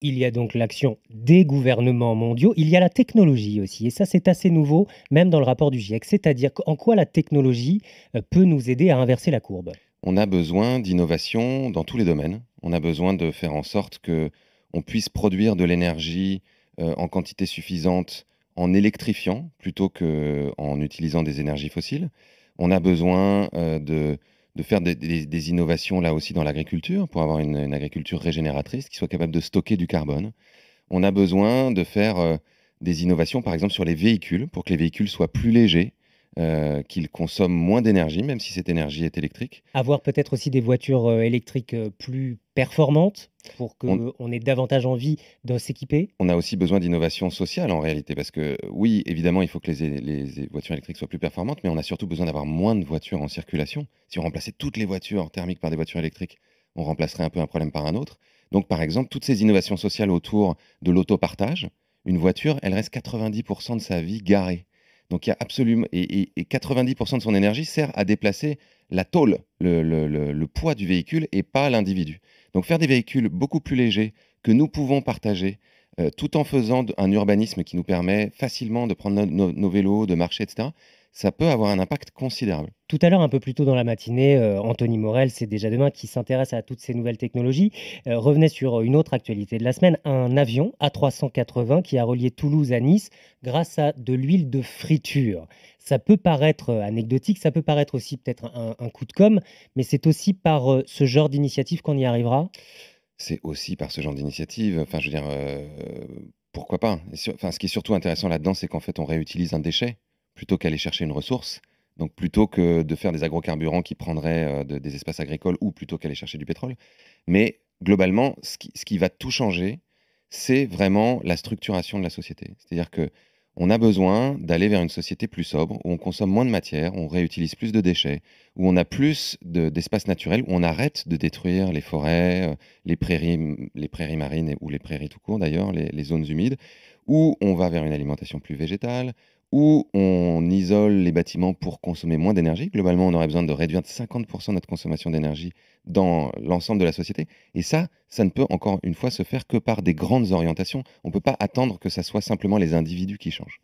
Il y a donc l'action des gouvernements mondiaux, il y a la technologie aussi, et ça c'est assez nouveau même dans le rapport du GIEC, c'est-à-dire en quoi la technologie euh, peut nous aider à inverser la courbe. On a besoin d'innovation dans tous les domaines, on a besoin de faire en sorte que on puisse produire de l'énergie euh, en quantité suffisante en électrifiant plutôt qu'en utilisant des énergies fossiles. On a besoin euh, de de faire des, innovations là aussi dans l'agriculture pour avoir une, agriculture régénératrice qui soit capable de stocker du carbone. On a besoin de faire euh, des innovations, par exemple, sur les véhicules pour que les véhicules soient plus légers euh, qu'il qu'ils moins d'énergie, même si cette énergie est électrique. Avoir peut-être aussi des voitures euh, électriques euh, plus performantes pour qu'on ait davantage envie de s'équiper. On a aussi besoin d'innovations sociales en réalité, parce que oui, évidemment, il faut que les, les voitures électriques soient plus performantes, mais on a surtout besoin d'avoir moins de voitures en circulation. Si on remplaçait toutes les voitures thermiques par des voitures électriques, on remplacerait un peu un problème par un autre. Donc par exemple, toutes ces innovations sociales autour de l'autopartage, une voiture, elle reste 90% de sa vie garée. Donc il y a absolument. Et, 90% de son énergie sert à déplacer la tôle, le poids du véhicule et pas l'individu. Donc faire des véhicules beaucoup plus légers que nous pouvons partager euh, tout en faisant un urbanisme qui nous permet facilement de prendre nos, vélos, de marcher, etc., ça peut avoir un impact considérable. Tout à l'heure, un peu plus tôt dans la matinée, euh, Anthony Morel, c'est déjà demain, qui s'intéresse à toutes ces nouvelles technologies, euh, revenait sur une autre actualité de la semaine, un avion A380 qui a relié Toulouse à Nice grâce à de l'huile de friture. Ça peut paraître anecdotique, ça peut paraître aussi peut-être un coup de com', mais c'est aussi par ce genre d'initiative qu'on y arrivera c'est aussi par ce genre d'initiative. Enfin, je veux dire, euh, pourquoi pas enfin, Ce qui est surtout intéressant là-dedans, c'est qu'en fait, on réutilise un déchet plutôt qu'aller chercher une ressource. Donc, plutôt que de faire des agrocarburants qui prendraient euh, des espaces agricoles ou plutôt qu'aller chercher du pétrole. Mais globalement, ce qui va tout changer, c'est vraiment la structuration de la société. C'est-à-dire que on a besoin d'aller vers une société plus sobre, où on consomme moins de matière, on réutilise plus de déchets, où on a plus d'espace naturels, naturel, où on arrête de détruire les forêts, euh, les prairies, les prairies marines ou les prairies tout court d'ailleurs, les, zones humides, où on va vers une alimentation plus végétale, où on isole les bâtiments pour consommer moins d'énergie. Globalement, on aurait besoin de réduire de 50% notre consommation d'énergie dans l'ensemble de la société. Et ça, ça ne peut encore une fois se faire que par des grandes orientations. On ne peut pas attendre que ce soit simplement les individus qui changent.